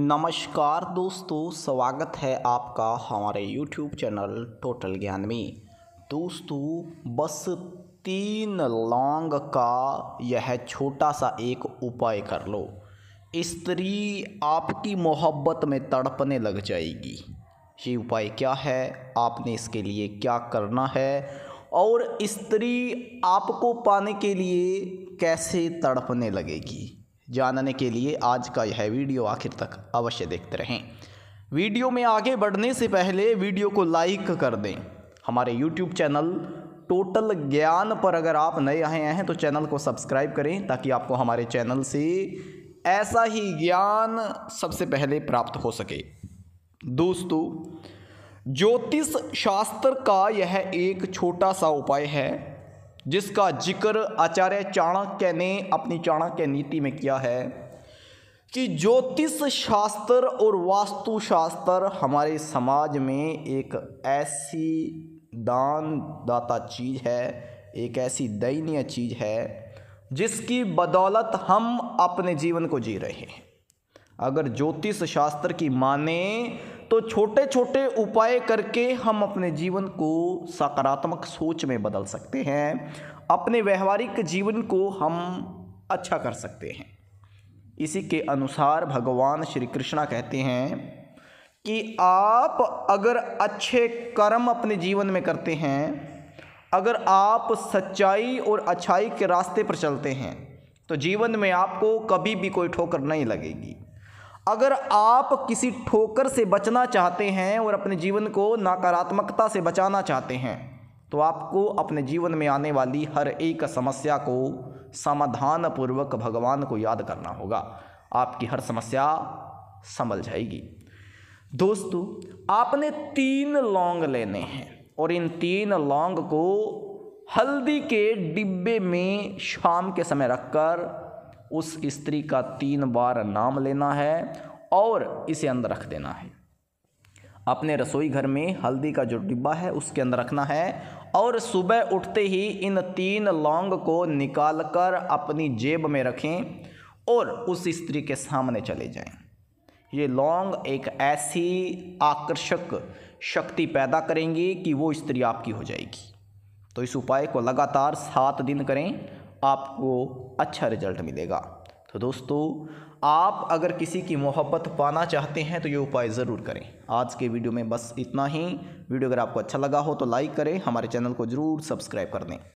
नमस्कार दोस्तों स्वागत है आपका हमारे यूट्यूब चैनल टोटल ज्ञान में दोस्तों बस तीन लौंग का यह छोटा सा एक उपाय कर लो स्त्री आपकी मोहब्बत में तड़पने लग जाएगी ये उपाय क्या है आपने इसके लिए क्या करना है और स्त्री आपको पाने के लिए कैसे तड़पने लगेगी जानने के लिए आज का यह वीडियो आखिर तक अवश्य देखते रहें वीडियो में आगे बढ़ने से पहले वीडियो को लाइक कर दें हमारे यूट्यूब चैनल टोटल ज्ञान पर अगर आप नए आए हैं तो चैनल को सब्सक्राइब करें ताकि आपको हमारे चैनल से ऐसा ही ज्ञान सबसे पहले प्राप्त हो सके दोस्तों ज्योतिष शास्त्र का यह एक छोटा सा उपाय है जिसका जिक्र आचार्य चाणक्य ने अपनी चाणक्य नीति में किया है कि ज्योतिष शास्त्र और वास्तु शास्त्र हमारे समाज में एक ऐसी दान दाता चीज़ है एक ऐसी दयनीय चीज़ है जिसकी बदौलत हम अपने जीवन को जी रहे हैं अगर ज्योतिष शास्त्र की माने तो छोटे छोटे उपाय करके हम अपने जीवन को सकारात्मक सोच में बदल सकते हैं अपने व्यवहारिक जीवन को हम अच्छा कर सकते हैं इसी के अनुसार भगवान श्री कृष्णा कहते हैं कि आप अगर अच्छे कर्म अपने जीवन में करते हैं अगर आप सच्चाई और अच्छाई के रास्ते पर चलते हैं तो जीवन में आपको कभी भी कोई ठोकर नहीं लगेगी अगर आप किसी ठोकर से बचना चाहते हैं और अपने जीवन को नकारात्मकता से बचाना चाहते हैं तो आपको अपने जीवन में आने वाली हर एक समस्या को समाधान पूर्वक भगवान को याद करना होगा आपकी हर समस्या संभल जाएगी दोस्तों आपने तीन लौंग लेने हैं और इन तीन लौंग को हल्दी के डिब्बे में शाम के समय रखकर उस स्त्री का तीन बार नाम लेना है और इसे अंदर रख देना है अपने रसोई घर में हल्दी का जो डिब्बा है उसके अंदर रखना है और सुबह उठते ही इन तीन लौंग को निकाल कर अपनी जेब में रखें और उस स्त्री के सामने चले जाएं। ये लौंग एक ऐसी आकर्षक शक्ति पैदा करेंगी कि वो स्त्री आपकी हो जाएगी तो इस उपाय को लगातार सात दिन करें आपको अच्छा रिजल्ट मिलेगा तो दोस्तों आप अगर किसी की मोहब्बत पाना चाहते हैं तो ये उपाय ज़रूर करें आज के वीडियो में बस इतना ही वीडियो अगर आपको अच्छा लगा हो तो लाइक करें हमारे चैनल को ज़रूर सब्सक्राइब कर दें